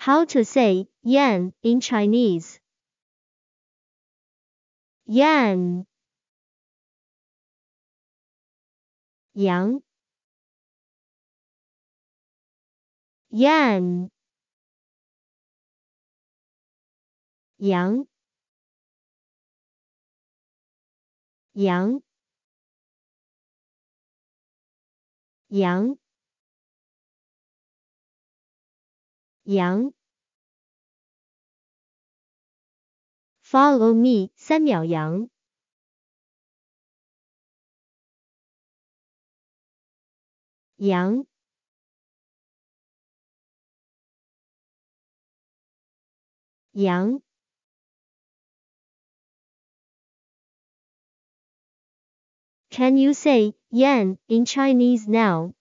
How to say yen in Chinese? Yen. Yang. Yan. Yang. Yang. Yang. 羊。Follow me，三秒羊。羊。羊。Can you say yen in Chinese now?